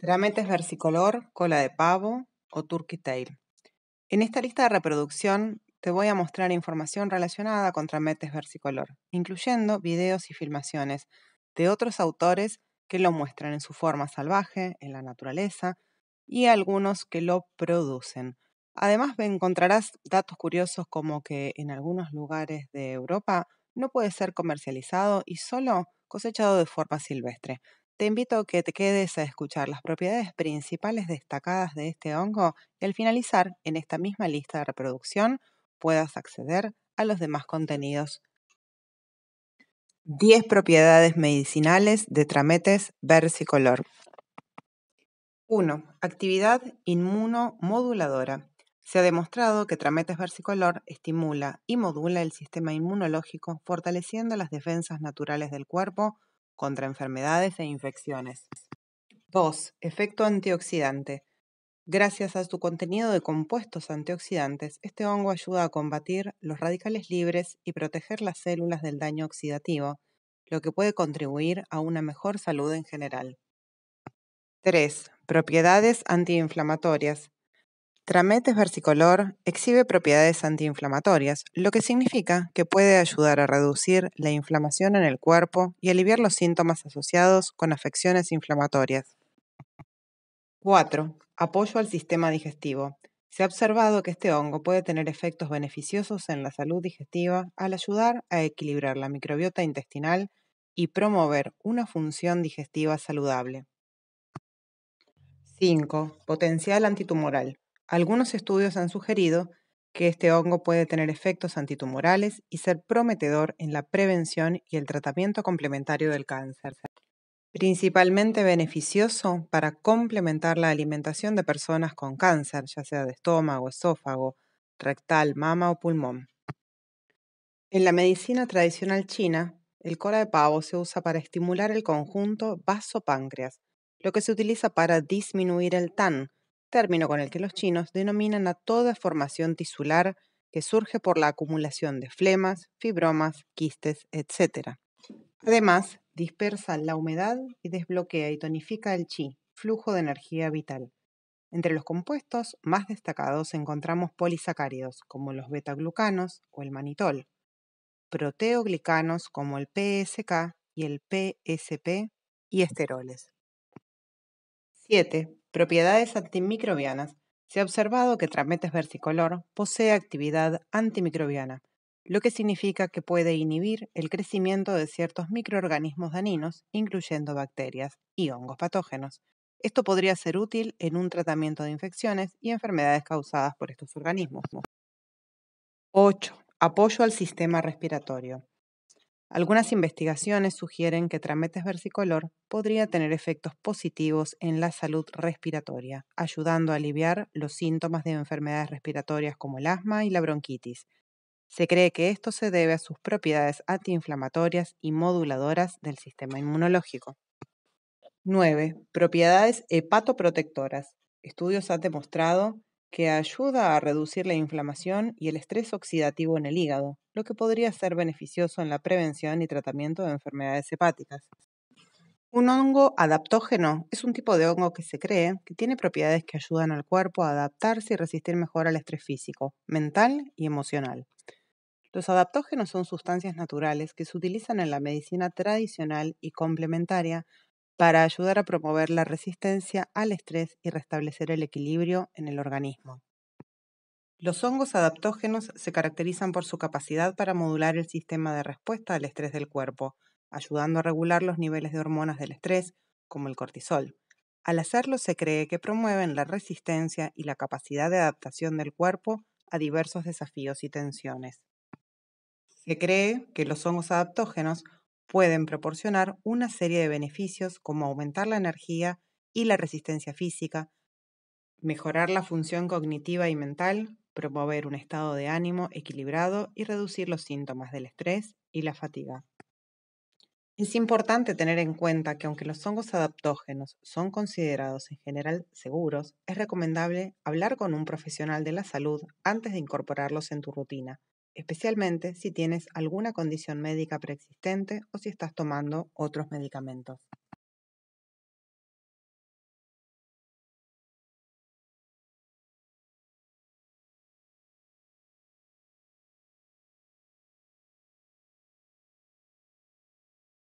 Trametes versicolor, cola de pavo o turkey tail. En esta lista de reproducción te voy a mostrar información relacionada con trametes versicolor, incluyendo videos y filmaciones de otros autores que lo muestran en su forma salvaje, en la naturaleza, y algunos que lo producen. Además, encontrarás datos curiosos como que en algunos lugares de Europa no puede ser comercializado y solo cosechado de forma silvestre, te invito a que te quedes a escuchar las propiedades principales destacadas de este hongo y al finalizar en esta misma lista de reproducción puedas acceder a los demás contenidos. 10 propiedades medicinales de Trametes versicolor. 1. Actividad inmunomoduladora. Se ha demostrado que Trametes versicolor estimula y modula el sistema inmunológico, fortaleciendo las defensas naturales del cuerpo contra enfermedades e infecciones. 2. Efecto antioxidante. Gracias a su contenido de compuestos antioxidantes, este hongo ayuda a combatir los radicales libres y proteger las células del daño oxidativo, lo que puede contribuir a una mejor salud en general. 3. Propiedades antiinflamatorias. Trametes versicolor exhibe propiedades antiinflamatorias, lo que significa que puede ayudar a reducir la inflamación en el cuerpo y aliviar los síntomas asociados con afecciones inflamatorias. 4. Apoyo al sistema digestivo. Se ha observado que este hongo puede tener efectos beneficiosos en la salud digestiva al ayudar a equilibrar la microbiota intestinal y promover una función digestiva saludable. 5. Potencial antitumoral. Algunos estudios han sugerido que este hongo puede tener efectos antitumorales y ser prometedor en la prevención y el tratamiento complementario del cáncer, principalmente beneficioso para complementar la alimentación de personas con cáncer, ya sea de estómago, esófago, rectal, mama o pulmón. En la medicina tradicional china, el cola de pavo se usa para estimular el conjunto vasopáncreas, páncreas lo que se utiliza para disminuir el TAN, término con el que los chinos denominan a toda formación tisular que surge por la acumulación de flemas, fibromas, quistes, etc. Además, dispersa la humedad y desbloquea y tonifica el chi, flujo de energía vital. Entre los compuestos más destacados encontramos polisacáridos, como los betaglucanos o el manitol, proteoglicanos como el PSK y el PSP, y esteroles. 7 propiedades antimicrobianas, se ha observado que Trametes versicolor posee actividad antimicrobiana, lo que significa que puede inhibir el crecimiento de ciertos microorganismos daninos, incluyendo bacterias y hongos patógenos. Esto podría ser útil en un tratamiento de infecciones y enfermedades causadas por estos organismos. 8. Apoyo al sistema respiratorio. Algunas investigaciones sugieren que Trametes versicolor podría tener efectos positivos en la salud respiratoria, ayudando a aliviar los síntomas de enfermedades respiratorias como el asma y la bronquitis. Se cree que esto se debe a sus propiedades antiinflamatorias y moduladoras del sistema inmunológico. 9. Propiedades hepatoprotectoras. Estudios han demostrado que ayuda a reducir la inflamación y el estrés oxidativo en el hígado, lo que podría ser beneficioso en la prevención y tratamiento de enfermedades hepáticas. Un hongo adaptógeno es un tipo de hongo que se cree que tiene propiedades que ayudan al cuerpo a adaptarse y resistir mejor al estrés físico, mental y emocional. Los adaptógenos son sustancias naturales que se utilizan en la medicina tradicional y complementaria para ayudar a promover la resistencia al estrés y restablecer el equilibrio en el organismo. Los hongos adaptógenos se caracterizan por su capacidad para modular el sistema de respuesta al estrés del cuerpo, ayudando a regular los niveles de hormonas del estrés, como el cortisol. Al hacerlo se cree que promueven la resistencia y la capacidad de adaptación del cuerpo a diversos desafíos y tensiones. Se cree que los hongos adaptógenos pueden proporcionar una serie de beneficios como aumentar la energía y la resistencia física, mejorar la función cognitiva y mental, promover un estado de ánimo equilibrado y reducir los síntomas del estrés y la fatiga. Es importante tener en cuenta que aunque los hongos adaptógenos son considerados en general seguros, es recomendable hablar con un profesional de la salud antes de incorporarlos en tu rutina, especialmente si tienes alguna condición médica preexistente o si estás tomando otros medicamentos.